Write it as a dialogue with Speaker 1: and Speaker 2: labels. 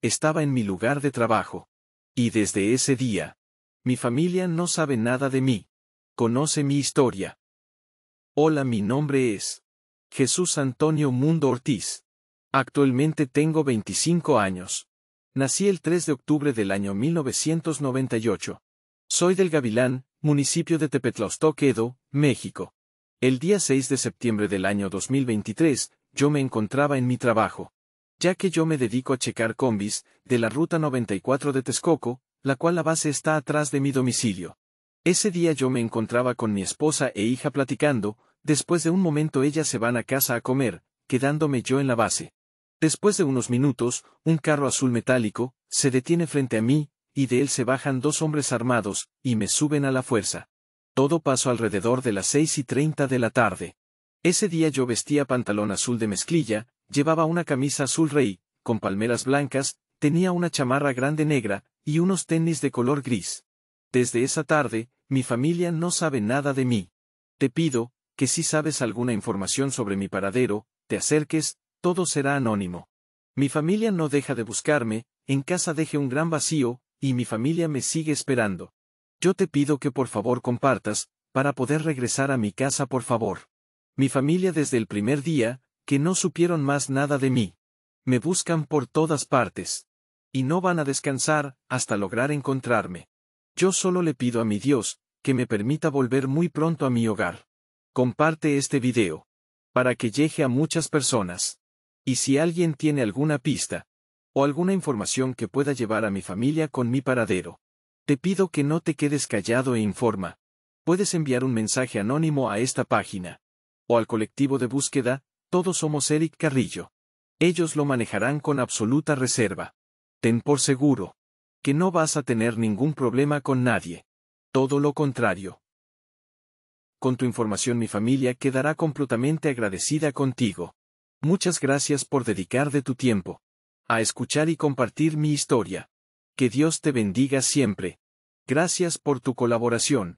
Speaker 1: Estaba en mi lugar de trabajo. Y desde ese día, mi familia no sabe nada de mí. Conoce mi historia. Hola, mi nombre es Jesús Antonio Mundo Ortiz. Actualmente tengo 25 años. Nací el 3 de octubre del año 1998. Soy del Gavilán, municipio de Tepetlaustóquedo, México. El día 6 de septiembre del año 2023, yo me encontraba en mi trabajo ya que yo me dedico a checar combis, de la Ruta 94 de Texcoco, la cual la base está atrás de mi domicilio. Ese día yo me encontraba con mi esposa e hija platicando, después de un momento ellas se van a casa a comer, quedándome yo en la base. Después de unos minutos, un carro azul metálico, se detiene frente a mí, y de él se bajan dos hombres armados, y me suben a la fuerza. Todo pasó alrededor de las seis y treinta de la tarde. Ese día yo vestía pantalón azul de mezclilla, Llevaba una camisa azul rey, con palmeras blancas, tenía una chamarra grande negra, y unos tenis de color gris. Desde esa tarde, mi familia no sabe nada de mí. Te pido, que si sabes alguna información sobre mi paradero, te acerques, todo será anónimo. Mi familia no deja de buscarme, en casa deje un gran vacío, y mi familia me sigue esperando. Yo te pido que por favor compartas, para poder regresar a mi casa por favor. Mi familia desde el primer día, que no supieron más nada de mí. Me buscan por todas partes. Y no van a descansar, hasta lograr encontrarme. Yo solo le pido a mi Dios, que me permita volver muy pronto a mi hogar. Comparte este video. Para que llegue a muchas personas. Y si alguien tiene alguna pista, o alguna información que pueda llevar a mi familia con mi paradero. Te pido que no te quedes callado e informa. Puedes enviar un mensaje anónimo a esta página. O al colectivo de búsqueda, todos somos Eric Carrillo. Ellos lo manejarán con absoluta reserva. Ten por seguro. Que no vas a tener ningún problema con nadie. Todo lo contrario. Con tu información mi familia quedará completamente agradecida contigo. Muchas gracias por dedicar de tu tiempo. A escuchar y compartir mi historia. Que Dios te bendiga siempre. Gracias por tu colaboración.